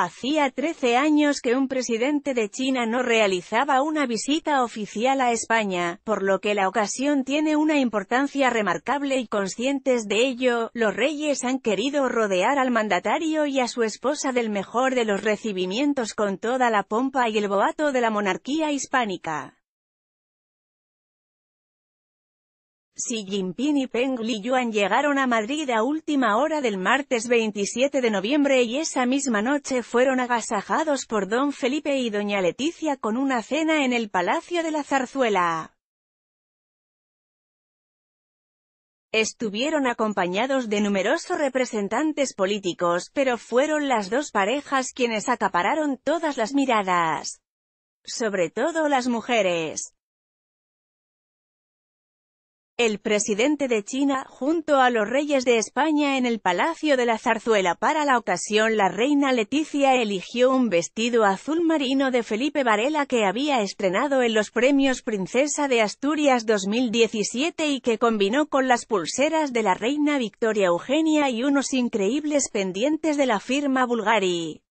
Hacía 13 años que un presidente de China no realizaba una visita oficial a España, por lo que la ocasión tiene una importancia remarcable y conscientes de ello, los reyes han querido rodear al mandatario y a su esposa del mejor de los recibimientos con toda la pompa y el boato de la monarquía hispánica. Xi Jinping y Peng Liyuan llegaron a Madrid a última hora del martes 27 de noviembre y esa misma noche fueron agasajados por don Felipe y doña Leticia con una cena en el Palacio de la Zarzuela. Estuvieron acompañados de numerosos representantes políticos, pero fueron las dos parejas quienes acapararon todas las miradas. Sobre todo las mujeres el presidente de China, junto a los reyes de España en el Palacio de la Zarzuela. Para la ocasión la reina Leticia eligió un vestido azul marino de Felipe Varela que había estrenado en los premios Princesa de Asturias 2017 y que combinó con las pulseras de la reina Victoria Eugenia y unos increíbles pendientes de la firma Bulgari.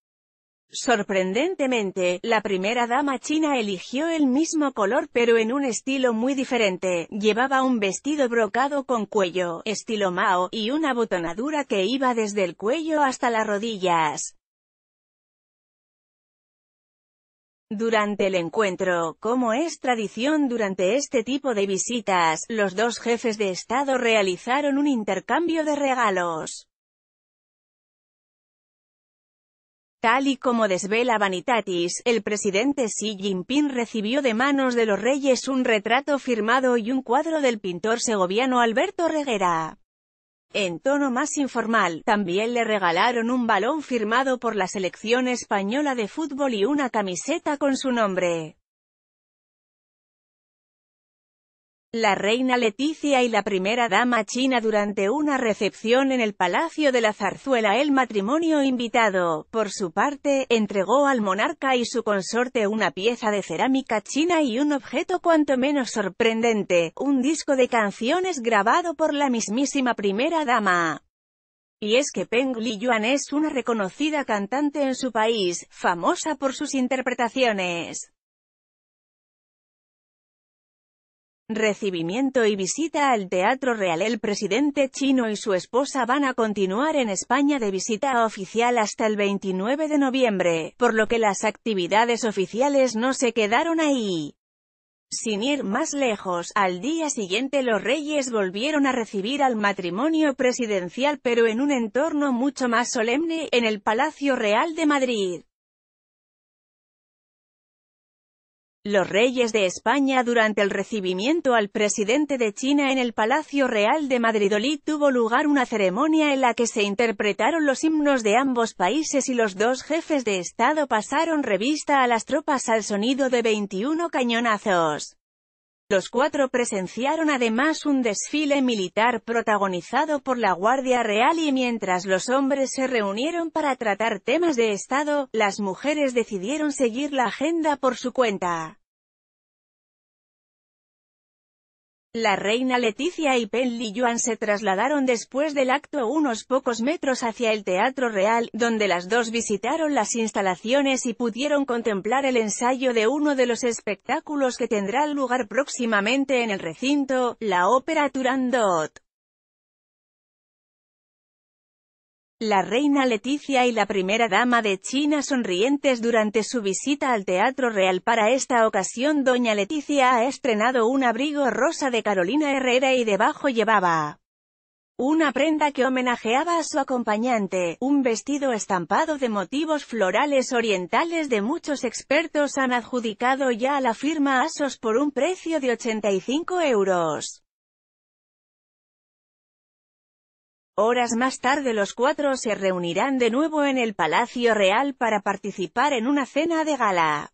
Sorprendentemente, la primera dama china eligió el mismo color pero en un estilo muy diferente, llevaba un vestido brocado con cuello, estilo Mao, y una botonadura que iba desde el cuello hasta las rodillas. Durante el encuentro, como es tradición durante este tipo de visitas, los dos jefes de Estado realizaron un intercambio de regalos. Tal y como desvela Vanitatis, el presidente Xi Jinping recibió de manos de los reyes un retrato firmado y un cuadro del pintor segoviano Alberto Reguera. En tono más informal, también le regalaron un balón firmado por la selección española de fútbol y una camiseta con su nombre. la reina Leticia y la primera dama china durante una recepción en el Palacio de la Zarzuela. El matrimonio invitado, por su parte, entregó al monarca y su consorte una pieza de cerámica china y un objeto cuanto menos sorprendente, un disco de canciones grabado por la mismísima primera dama. Y es que Peng Liyuan es una reconocida cantante en su país, famosa por sus interpretaciones. Recibimiento y visita al Teatro Real El presidente chino y su esposa van a continuar en España de visita oficial hasta el 29 de noviembre, por lo que las actividades oficiales no se quedaron ahí. Sin ir más lejos, al día siguiente los reyes volvieron a recibir al matrimonio presidencial pero en un entorno mucho más solemne, en el Palacio Real de Madrid. los reyes de España durante el recibimiento al presidente de China en el Palacio Real de Madridolid tuvo lugar una ceremonia en la que se interpretaron los himnos de ambos países y los dos jefes de Estado pasaron revista a las tropas al sonido de 21 cañonazos. Los cuatro presenciaron además un desfile militar protagonizado por la Guardia Real y mientras los hombres se reunieron para tratar temas de Estado, las mujeres decidieron seguir la agenda por su cuenta. La reina Leticia y Penny Yuan se trasladaron después del acto unos pocos metros hacia el Teatro Real, donde las dos visitaron las instalaciones y pudieron contemplar el ensayo de uno de los espectáculos que tendrá lugar próximamente en el recinto, la ópera Turandot. La reina Leticia y la primera dama de China sonrientes durante su visita al Teatro Real para esta ocasión doña Leticia ha estrenado un abrigo rosa de Carolina Herrera y debajo llevaba una prenda que homenajeaba a su acompañante, un vestido estampado de motivos florales orientales de muchos expertos han adjudicado ya a la firma ASOS por un precio de 85 euros. Horas más tarde los cuatro se reunirán de nuevo en el Palacio Real para participar en una cena de gala.